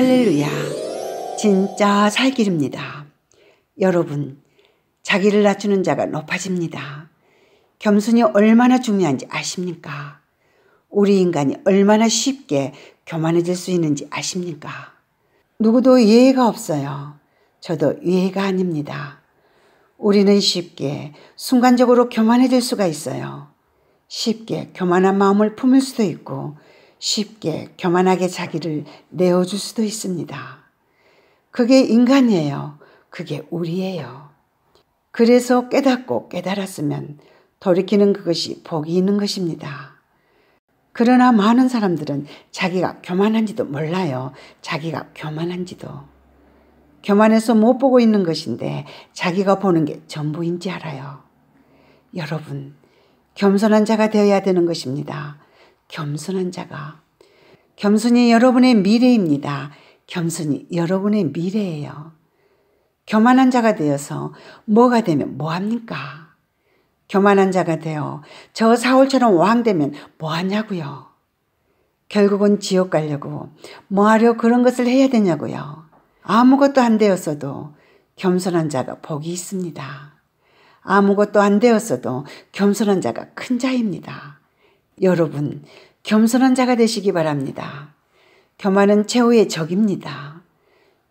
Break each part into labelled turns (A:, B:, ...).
A: 할렐루야. 진짜 살 길입니다. 여러분, 자기를 낮추는 자가 높아집니다. 겸손이 얼마나 중요한지 아십니까? 우리 인간이 얼마나 쉽게 교만해질 수 있는지 아십니까? 누구도 예외가 없어요. 저도 예외가 아닙니다. 우리는 쉽게 순간적으로 교만해질 수가 있어요. 쉽게 교만한 마음을 품을 수도 있고 쉽게 교만하게 자기를 내어줄 수도 있습니다. 그게 인간이에요. 그게 우리예요. 그래서 깨닫고 깨달았으면 돌이키는 그것이 복이 있는 것입니다. 그러나 많은 사람들은 자기가 교만한지도 몰라요. 자기가 교만한지도. 교만해서 못 보고 있는 것인데 자기가 보는 게 전부인지 알아요. 여러분, 겸손한 자가 되어야 되는 것입니다. 겸손한 자가 겸손이 여러분의 미래입니다. 겸손이 여러분의 미래예요. 교만한 자가 되어서 뭐가 되면 뭐합니까? 교만한 자가 되어 저 사울처럼 왕 되면 뭐하냐고요. 결국은 지옥 가려고 뭐하려 그런 것을 해야 되냐고요. 아무것도 안 되었어도 겸손한 자가 복이 있습니다. 아무것도 안 되었어도 겸손한 자가 큰 자입니다. 여러분 겸손한 자가 되시기 바랍니다. 교만은 최후의 적입니다.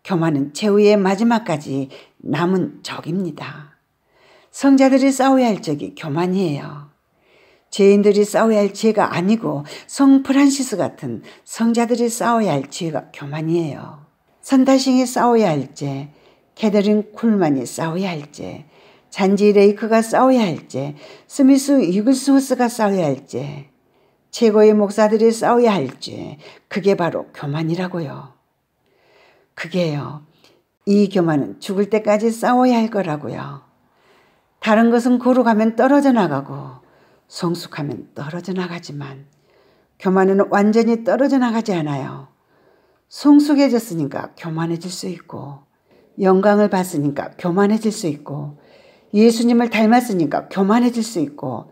A: 교만은 최후의 마지막까지 남은 적입니다. 성자들이 싸워야 할 적이 교만이에요. 죄인들이 싸워야 할 죄가 아니고 성 프란시스 같은 성자들이 싸워야 할 죄가 교만이에요. 선다싱이 싸워야 할 죄, 캐더린 쿨만이 싸워야 할 죄, 잔지 레이크가 싸워야 할 죄, 스미스 이글스호스가 싸워야 할 죄, 최고의 목사들이 싸워야 할지 그게 바로 교만이라고요. 그게요. 이 교만은 죽을 때까지 싸워야 할 거라고요. 다른 것은 고루가면 떨어져 나가고 성숙하면 떨어져 나가지만 교만은 완전히 떨어져 나가지 않아요. 성숙해졌으니까 교만해질 수 있고 영광을 봤으니까 교만해질 수 있고 예수님을 닮았으니까 교만해질 수 있고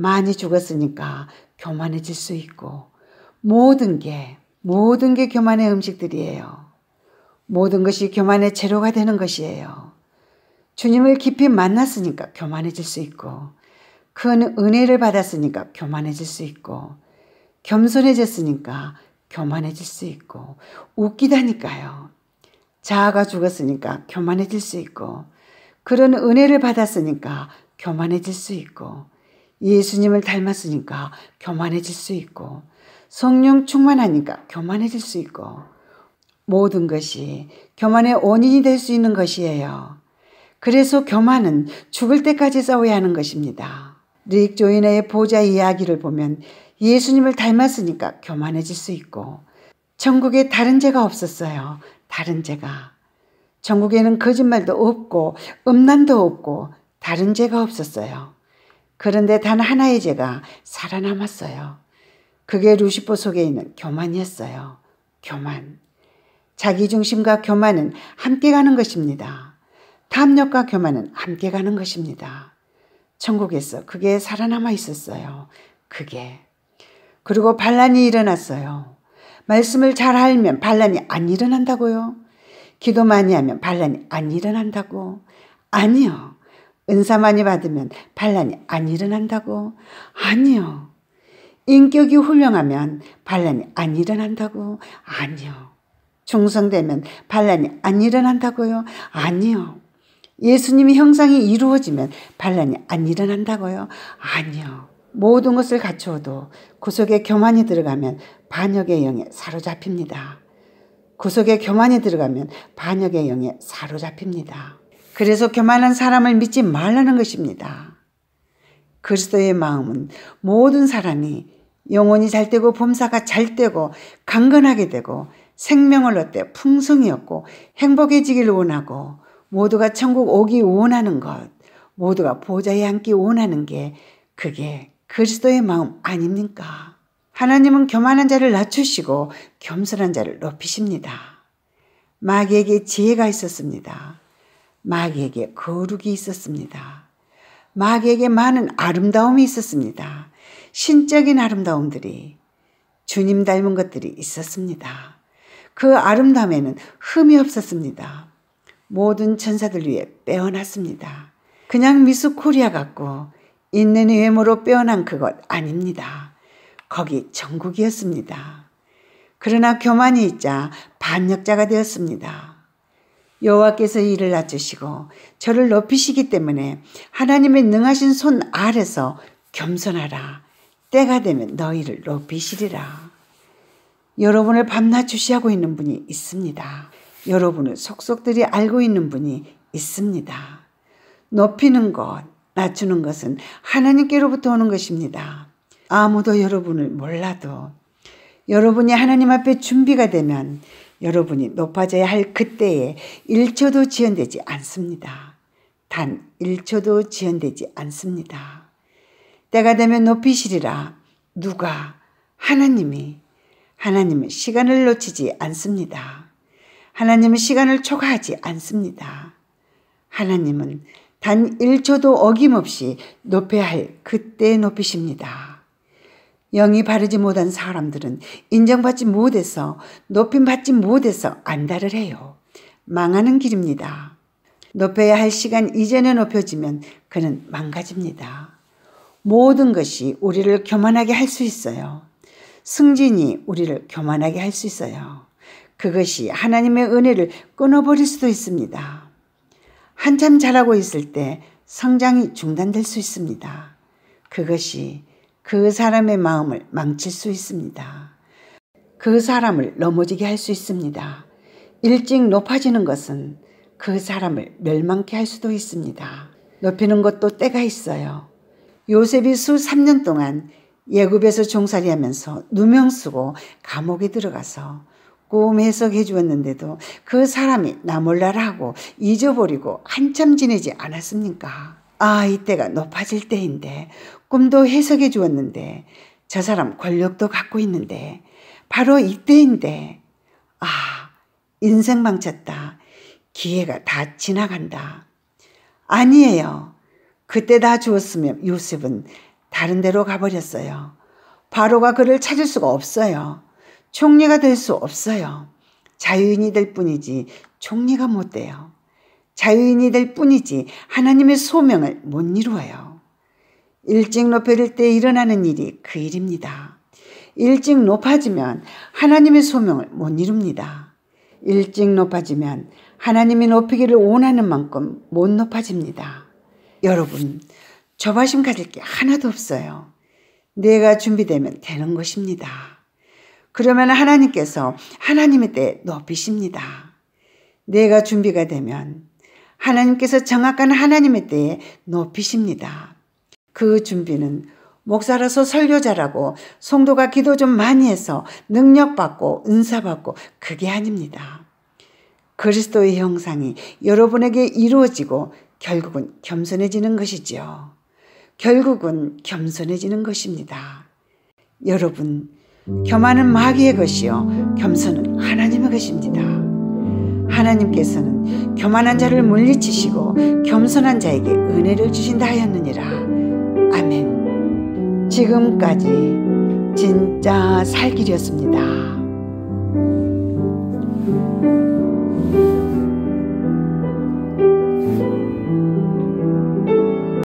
A: 많이 죽었으니까 교만해질 수 있고 모든 게 모든 게 교만의 음식들이에요. 모든 것이 교만의 재료가 되는 것이에요. 주님을 깊이 만났으니까 교만해질 수 있고 큰 은혜를 받았으니까 교만해질 수 있고 겸손해졌으니까 교만해질 수 있고 웃기다니까요. 자아가 죽었으니까 교만해질 수 있고 그런 은혜를 받았으니까 교만해질 수 있고 예수님을 닮았으니까 교만해질 수 있고 성령 충만하니까 교만해질 수 있고 모든 것이 교만의 원인이 될 수 있는 것이에요. 그래서 교만은 죽을 때까지 싸워야 하는 것입니다. 릭 조이너의 보좌 이야기를 보면 예수님을 닮았으니까 교만해질 수 있고 천국에 다른 죄가 없었어요. 다른 죄가. 천국에는 거짓말도 없고 음란도 없고 다른 죄가 없었어요. 그런데 단 하나의 죄가 살아남았어요. 그게 루시퍼 속에 있는 교만이었어요. 교만. 자기중심과 교만은 함께 가는 것입니다. 탐욕과 교만은 함께 가는 것입니다. 천국에서 그게 살아남아 있었어요. 그게. 그리고 반란이 일어났어요. 말씀을 잘 알면 반란이 안 일어난다고요? 기도 많이 하면 반란이 안 일어난다고? 아니요. 은사 많이 받으면 반란이 안 일어난다고? 아니요. 인격이 훌륭하면 반란이 안 일어난다고? 아니요. 충성되면 반란이 안 일어난다고요? 아니요. 예수님의 형상이 이루어지면 반란이 안 일어난다고요? 아니요. 모든 것을 갖추어도 구속에 교만이 들어가면 반역의 영에 사로잡힙니다. 구속에 교만이 들어가면 반역의 영에 사로잡힙니다. 그래서 교만한 그 사람을 믿지 말라는 것입니다. 그리스도의 마음은 모든 사람이 영혼이 잘 되고 범사가 잘 되고 강건하게 되고 생명을 얻되 풍성히 얻고 행복해지길 원하고 모두가 천국 오기 원하는 것 모두가 보좌에 앉기 원하는 게 그게 그리스도의 마음 아닙니까? 하나님은 교만한 자를 낮추시고 겸손한 자를 높이십니다. 마귀에게 지혜가 있었습니다. 마귀에게 거룩이 있었습니다. 마귀에게 많은 아름다움이 있었습니다. 신적인 아름다움들이 주님 닮은 것들이 있었습니다. 그 아름다움에는 흠이 없었습니다. 모든 천사들 위해 빼어났습니다. 그냥 미스 코리아 같고 있는 외모로 빼어난 그것 아닙니다. 거기 전국이었습니다. 그러나 교만이 있자 반역자가 되었습니다. 여호와께서 이를 낮추시고 저를 높이시기 때문에 하나님의 능하신 손 아래서 겸손하라. 때가 되면 너희를 높이시리라. 여러분을 밤낮 주시하고 있는 분이 있습니다. 여러분을 속속들이 알고 있는 분이 있습니다. 높이는 것, 낮추는 것은 하나님께로부터 오는 것입니다. 아무도 여러분을 몰라도 여러분이 하나님 앞에 준비가 되면 여러분이 높아져야 할 그때에 1초도 지연되지 않습니다. 단 1초도 지연되지 않습니다. 때가 되면 높이시리라. 누가? 하나님이. 하나님은 시간을 놓치지 않습니다. 하나님은 시간을 초과하지 않습니다. 하나님은 단 1초도 어김없이 높여야 할 그때 높이십니다. 영이 바르지 못한 사람들은 인정받지 못해서 높임받지 못해서 안달을 해요. 망하는 길입니다. 높여야 할 시간 이전에 높여지면 그는 망가집니다. 모든 것이 우리를 교만하게 할 수 있어요. 승진이 우리를 교만하게 할 수 있어요. 그것이 하나님의 은혜를 끊어버릴 수도 있습니다. 한참 자라고 있을 때 성장이 중단될 수 있습니다. 그것이 그 사람의 마음을 망칠 수 있습니다. 그 사람을 넘어지게 할 수 있습니다. 일찍 높아지는 것은 그 사람을 멸망케 할 수도 있습니다. 높이는 것도 때가 있어요. 요셉이 수 3년 동안 예굽에서 종살이하면서 누명 쓰고 감옥에 들어가서 꿈 해석해 주었는데도 그 사람이 나몰라라 하고 잊어버리고 한참 지내지 않았습니까? 아, 이때가 높아질 때인데, 꿈도 해석해 주었는데, 저 사람 권력도 갖고 있는데, 바로 이때인데, 아, 인생 망쳤다. 기회가 다 지나간다. 아니에요. 그때 다 주었으면 요셉은 다른 데로 가버렸어요. 바로가 그를 찾을 수가 없어요. 총리가 될 수 없어요. 자유인이 될 뿐이지 총리가 못 돼요. 자유인이 될 뿐이지 하나님의 소명을 못 이루어요. 일찍 높여질 때 일어나는 일이 그 일입니다. 일찍 높아지면 하나님의 소명을 못 이룹니다. 일찍 높아지면 하나님이 높이기를 원하는 만큼 못 높아집니다. 여러분, 저바심 가질 게 하나도 없어요. 내가 준비되면 되는 것입니다. 그러면 하나님께서 하나님의 때 높이십니다. 내가 준비가 되면 하나님께서 정확한 하나님의 때에 높이십니다. 그 준비는 목사라서 설교자라고 송도가 기도 좀 많이 해서 능력받고 은사받고 그게 아닙니다. 그리스도의 형상이 여러분에게 이루어지고 결국은 겸손해지는 것이지 결국은 겸손해지는 것입니다. 여러분, 교만은 마귀의 것이요. 겸손은 하나님의 것입니다. 하나님께서는 교만한 자를 물리치시고 겸손한 자에게 은혜를 주신다 하였느니라. 아멘. 지금까지 진짜 살길이었습니다.